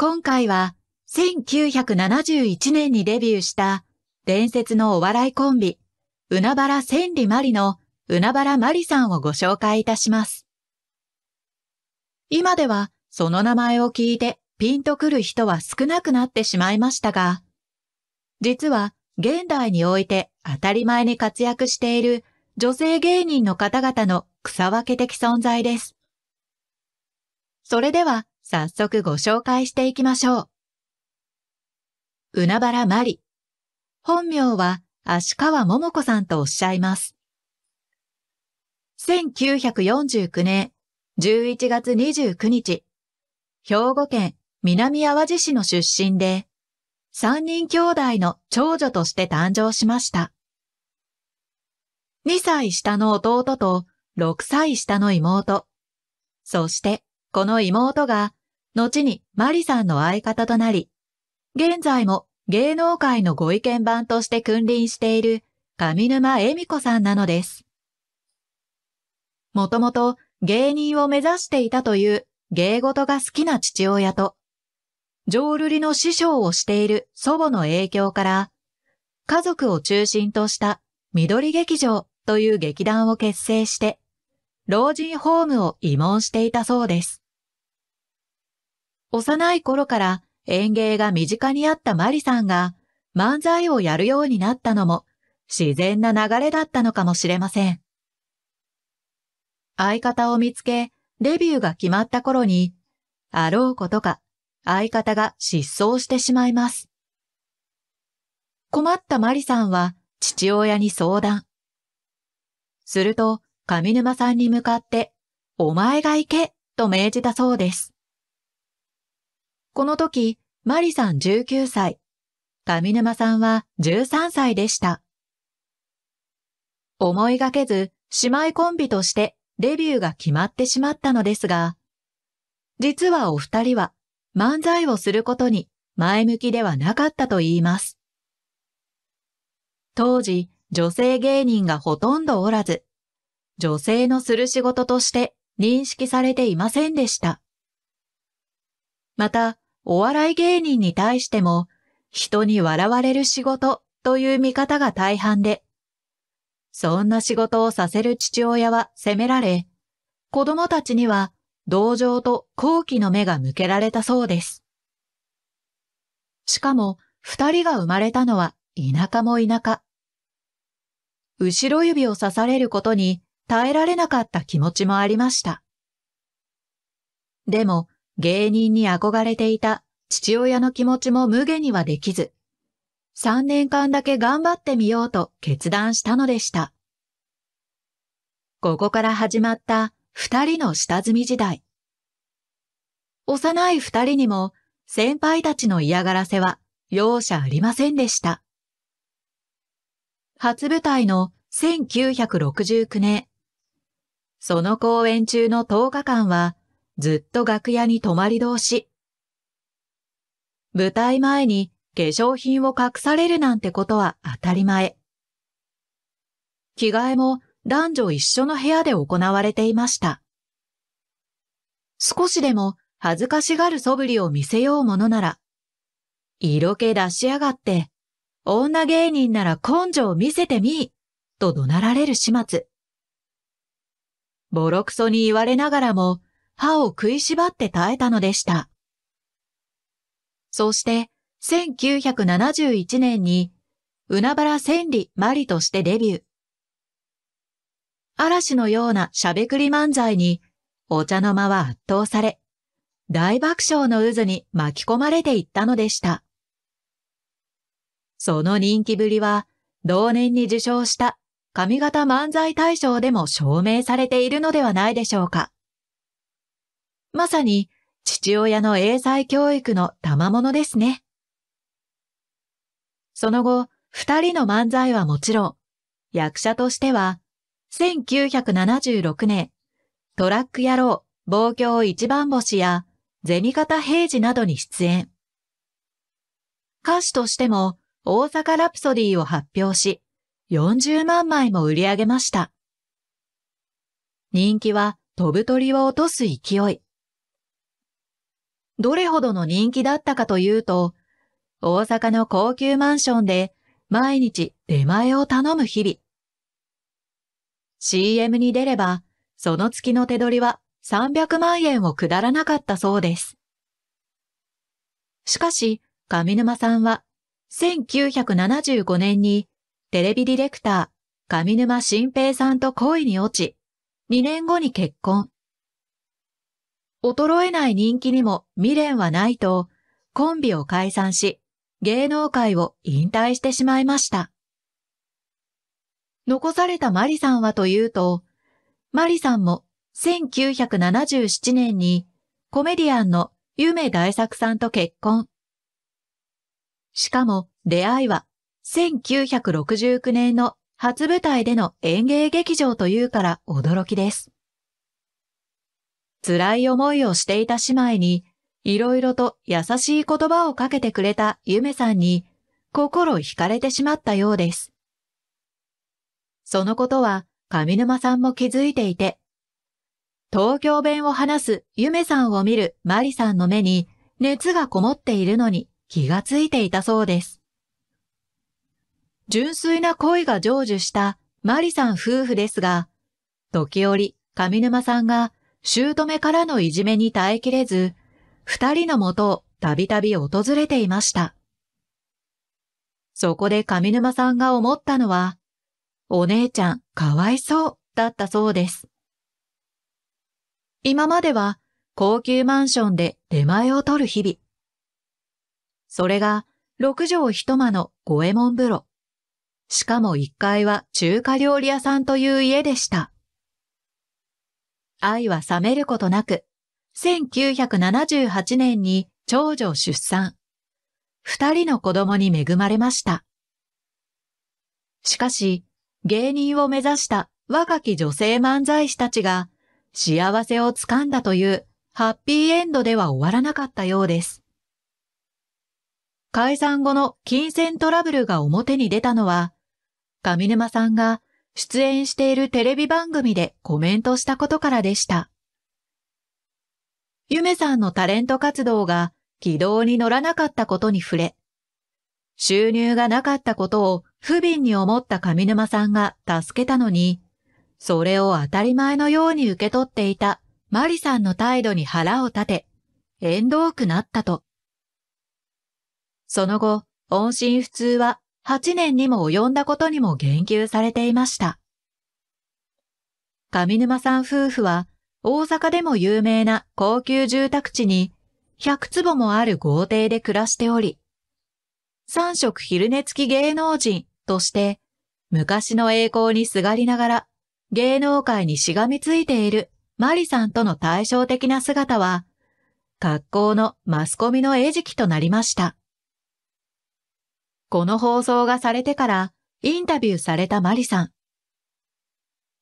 今回は1971年にデビューした伝説のお笑いコンビ、うなばら千里まりのうなばらまりさんをご紹介いたします。今ではその名前を聞いてピンとくる人は少なくなってしまいましたが、実は現代において当たり前に活躍している女性芸人の方々の草分け的存在です。それでは早速ご紹介していきましょう。海原まり。本名は足川桃子さんとおっしゃいます。1949年11月29日、兵庫県南淡路市の出身で、3人兄弟の長女として誕生しました。2歳下の弟と6歳下の妹、そしてこの妹が後にマリさんの相方となり、現在も芸能界のご意見番として君臨している上沼恵美子さんなのです。もともと芸人を目指していたという芸事が好きな父親と、浄瑠璃の師匠をしている祖母の影響から、家族を中心とした緑劇場という劇団を結成して、老人ホームを慰問していたそうです。幼い頃から演芸が身近にあったマリさんが漫才をやるようになったのも自然な流れだったのかもしれません。相方を見つけ、デビューが決まった頃に、あろうことか、相方が失踪してしまいます。困ったマリさんは父親に相談。すると、上沼さんに向かって、お前が行けと命じたそうです。この時、マリさん19歳、上沼さんは13歳でした。思いがけず姉妹コンビとしてデビューが決まってしまったのですが、実はお二人は漫才をすることに前向きではなかったと言います。当時、女性芸人がほとんどおらず、女性のする仕事として認識されていませんでした。また、お笑い芸人に対しても、人に笑われる仕事という見方が大半で、そんな仕事をさせる父親は責められ、子供たちには同情と好奇の目が向けられたそうです。しかも、二人が生まれたのは田舎も田舎。後ろ指を刺されることに耐えられなかった気持ちもありました。でも、芸人に憧れていた父親の気持ちも無下にはできず、3年間だけ頑張ってみようと決断したのでした。ここから始まった二人の下積み時代。幼い二人にも先輩たちの嫌がらせは容赦ありませんでした。初舞台の1969年、その公演中の10日間はずっと楽屋に泊まり同士。舞台前に化粧品を隠されるなんてことは当たり前。着替えも男女一緒の部屋で行われていました。少しでも恥ずかしがる素振りを見せようものなら、色気出しやがって、女芸人なら根性を見せてみい、と怒鳴られる始末。ボロクソに言われながらも、歯を食いしばって耐えたのでした。そして、1971年に、海原千里マリとしてデビュー。嵐のようなしゃべくり漫才に、お茶の間は圧倒され、大爆笑の渦に巻き込まれていったのでした。その人気ぶりは、同年に受賞した上方漫才大賞でも証明されているのではないでしょうか。まさに父親の英才教育の賜物ですね。その後、二人の漫才はもちろん、役者としては、1976年、トラック野郎、望郷一番星や、銭形平次などに出演。歌手としても、大阪ラプソディを発表し、40万枚も売り上げました。人気は飛ぶ鳥を落とす勢い。どれほどの人気だったかというと、大阪の高級マンションで毎日出前を頼む日々。CM に出れば、その月の手取りは300万円をくだらなかったそうです。しかし、上沼さんは、1975年にテレビディレクター上沼新平さんと恋に落ち、2年後に結婚。衰えない人気にも未練はないと、コンビを解散し、芸能界を引退してしまいました。残されたマリさんはというと、マリさんも1977年にコメディアンの夢大作さんと結婚。しかも出会いは1969年の初舞台での演芸劇場というから驚きです。辛い思いをしていた姉妹に、いろいろと優しい言葉をかけてくれたゆめさんに、心惹かれてしまったようです。そのことは上沼さんも気づいていて、東京弁を話すゆめさんを見るマリさんの目に熱がこもっているのに気がついていたそうです。純粋な恋が成就したマリさん夫婦ですが、時折上沼さんが姑からのいじめに耐えきれず、二人のもとをたびたび訪れていました。そこで上沼さんが思ったのは、お姉ちゃんかわいそうだったそうです。今までは高級マンションで出前を取る日々。それが6畳一間の五右衛門風呂。しかも1階は中華料理屋さんという家でした。愛は冷めることなく、1978年に長女を出産。二人の子供に恵まれました。しかし、芸人を目指した若き女性漫才師たちが幸せをつかんだというハッピーエンドでは終わらなかったようです。解散後の金銭トラブルが表に出たのは、上沼さんが出演しているテレビ番組でコメントしたことからでした。ゆめさんのタレント活動が軌道に乗らなかったことに触れ、収入がなかったことを不憫に思った上沼さんが助けたのに、それを当たり前のように受け取っていたマリさんの態度に腹を立て、遠遠くなったと。その後、音信不通は8年にも及んだことにも言及されていました。上沼さん夫婦は大阪でも有名な高級住宅地に100坪もある豪邸で暮らしており、3色昼寝付き芸能人として昔の栄光にすがりながら芸能界にしがみついているマリさんとの対照的な姿は、格好のマスコミの餌食となりました。この放送がされてからインタビューされたマリさん。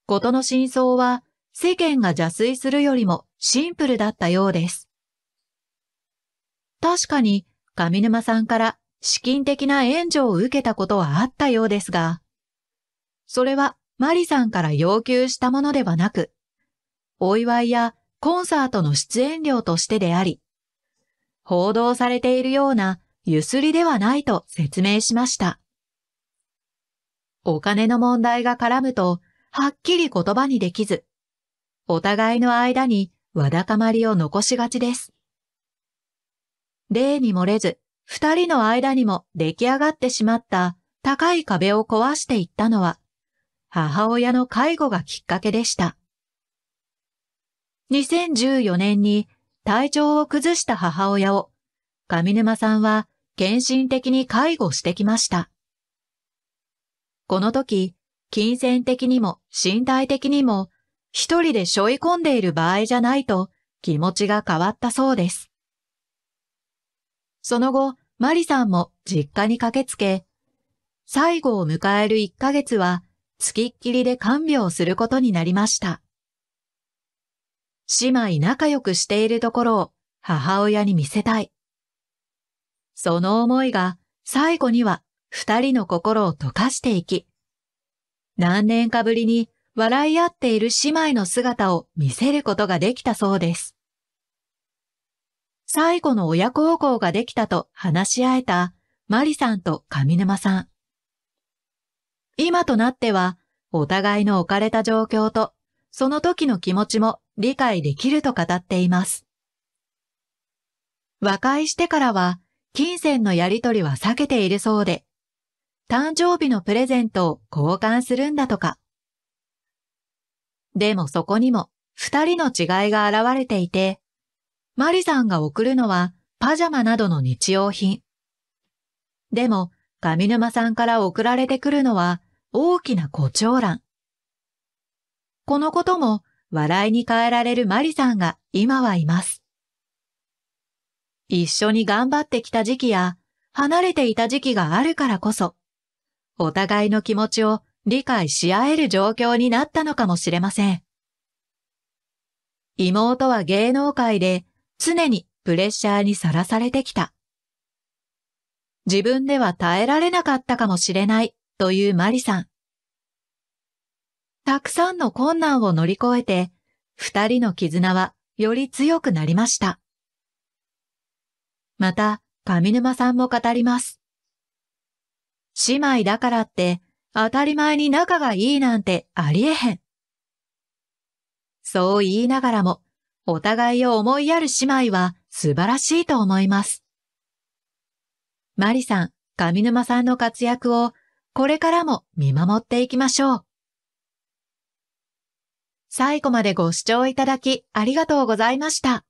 ことの真相は世間が邪推するよりもシンプルだったようです。確かに上沼さんから資金的な援助を受けたことはあったようですが、それはマリさんから要求したものではなく、お祝いやコンサートの出演料としてであり、報道されているようなゆすりではないと説明しました。お金の問題が絡むと、はっきり言葉にできず、お互いの間にわだかまりを残しがちです。例に漏れず、二人の間にも出来上がってしまった高い壁を壊していったのは、母親の介護がきっかけでした。2014年に体調を崩した母親を、上沼さんは献身的に介護してきました。この時、金銭的にも身体的にも一人で背負い込んでいる場合じゃないと気持ちが変わったそうです。その後、マリさんも実家に駆けつけ、最後を迎える1ヶ月は、付きっきりで看病することになりました。姉妹仲良くしているところを母親に見せたい。その思いが最後には二人の心を溶かしていき、何年かぶりに笑い合っている姉妹の姿を見せることができたそうです。最後の親孝行ができたと話し合えたマリさんと上沼さん。今となっては、お互いの置かれた状況と、その時の気持ちも理解できると語っています。和解してからは、金銭のやり取りは避けているそうで、誕生日のプレゼントを交換するんだとか。でもそこにも二人の違いが現れていて、マリさんが送るのはパジャマなどの日用品。でも、上沼さんから送られてくるのは大きな胡蝶蘭。このことも笑いに変えられるマリさんが今はいます。一緒に頑張ってきた時期や離れていた時期があるからこそ、お互いの気持ちを理解し合える状況になったのかもしれません。妹は芸能界で常にプレッシャーにさらされてきた。自分では耐えられなかったかもしれないというマリさん。たくさんの困難を乗り越えて、二人の絆はより強くなりました。また、上沼さんも語ります。姉妹だからって、当たり前に仲がいいなんてありえへん。そう言いながらも、お互いを思いやる姉妹は素晴らしいと思います。マリさん、上沼さんの活躍をこれからも見守っていきましょう。最後までご視聴いただきありがとうございました。